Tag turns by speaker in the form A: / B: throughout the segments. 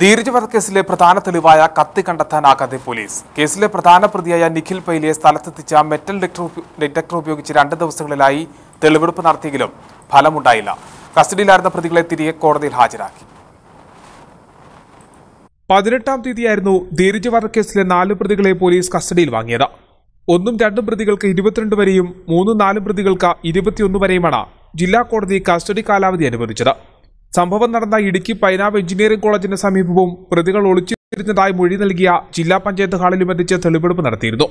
A: ധീരജ് കേസിലെ പ്രധാന തെളിവായ കത്തി കണ്ടെത്താനാകാതെ പോലീസ് കേസിലെ പ്രധാന പ്രതിയായ നിഖിൽ പൈലിയെ സ്ഥലത്തെത്തിച്ച മെറ്റൽ ഡിറ്റക്ടർ ഉപയോഗിച്ച് രണ്ട് ദിവസങ്ങളിലായി തെളിവെടുപ്പ് നടത്തിയെങ്കിലും ഫലമുണ്ടായില്ല കസ്റ്റഡിയിലായിരുന്ന പ്രതികളെ തിരികെ കോടതിയിൽ ഹാജരാക്കി പതിനെട്ടാം തീയതിയായിരുന്നു ധീരജ് കേസിലെ നാല് പ്രതികളെ പോലീസ് കസ്റ്റഡിയിൽ വാങ്ങിയത് ഒന്നും രണ്ടും പ്രതികൾക്ക് ഇരുപത്തിരണ്ട് വരെയും മൂന്നും നാലും പ്രതികൾക്ക് ഇരുപത്തിയൊന്ന് വരെയുമാണ് ജില്ലാ കോടതി കസ്റ്റഡി കാലാവധി അനുവദിച്ചത് സംഭവം നടന്ന ഇടുക്കി പൈനാവ് എഞ്ചിനീയറിംഗ് കോളേജിന് സമീപവും പ്രതികൾ ഒളിച്ചിരുന്നതായി മൊഴി നൽകിയ ജില്ലാ പഞ്ചായത്ത് ഹാളിലും എത്തിച്ച് തെളിവെടുപ്പ് നടത്തിയിരുന്നു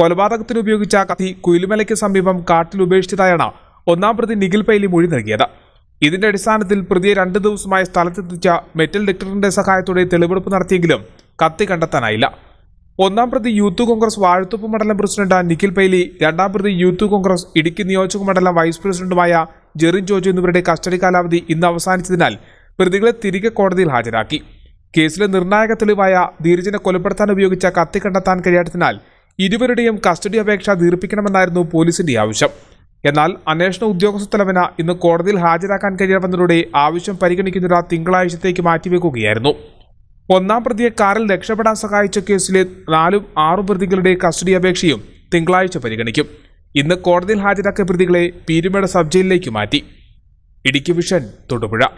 A: കൊലപാതകത്തിന് ഉപയോഗിച്ച കത്തി കുയിലുമലയ്ക്ക് സമീപം കാട്ടിൽ ഉപേക്ഷിച്ചതായാണ് ഒന്നാം പ്രതി നിഖിൽ പൈലി മൊഴി നൽകിയത് ഇതിന്റെ അടിസ്ഥാനത്തിൽ പ്രതിയെ രണ്ട് ദിവസമായി സ്ഥലത്തെത്തിച്ച മെറ്റൽ ഡിറ്റക്ടറിന്റെ സഹായത്തോടെ തെളിവെടുപ്പ് നടത്തിയെങ്കിലും കത്തി കണ്ടെത്താനായില്ല ഒന്നാം പ്രതി യൂത്ത് കോൺഗ്രസ് വാഴത്തുപ്പ് മണ്ഡലം പ്രസിഡന്റ് നിഖിൽ പൈലി രണ്ടാം പ്രതി യൂത്ത് കോൺഗ്രസ് ഇടുക്കി നിയോജക മണ്ഡലം വൈസ് പ്രസിഡന്റുമായ ജെറിൻ ജോർജ് എന്നിവരുടെ കസ്റ്റഡി കാലാവധി ഇന്ന് അവസാനിച്ചതിനാൽ പ്രതികളെ തിരികെ കോടതിയിൽ ഹാജരാക്കി കേസിലെ നിർണായക തെളിവായ ധീരജനെ കൊലപ്പെടുത്താൻ ഉപയോഗിച്ച കത്തി കണ്ടെത്താൻ കഴിയാത്തതിനാൽ ഇരുവരുടെയും കസ്റ്റഡി അപേക്ഷ ദീർപ്പിക്കണമെന്നായിരുന്നു പോലീസിന്റെ ആവശ്യം എന്നാൽ അന്വേഷണ ഉദ്യോഗസ്ഥ തലവന ഇന്ന് കോടതിയിൽ ഹാജരാക്കാൻ കഴിയാമെന്നതോടെ ആവശ്യം പരിഗണിക്കുന്ന തിങ്കളാഴ്ചത്തേക്ക് മാറ്റിവെക്കുകയായിരുന്നു ഒന്നാം പ്രതിയെ കാറിൽ രക്ഷപ്പെടാൻ സഹായിച്ച കേസിലെ നാലും ആറും പ്രതികളുടെ കസ്റ്റഡി അപേക്ഷയും തിങ്കളാഴ്ച പരിഗണിക്കും ഇന്ന് കോടതിയിൽ ഹാജരാക്കിയ പ്രതികളെ പീരുമേട് സബ് ജയിലിലേക്ക് മാറ്റി ഇടുക്കി വിഷൻ തൊടുപുഴ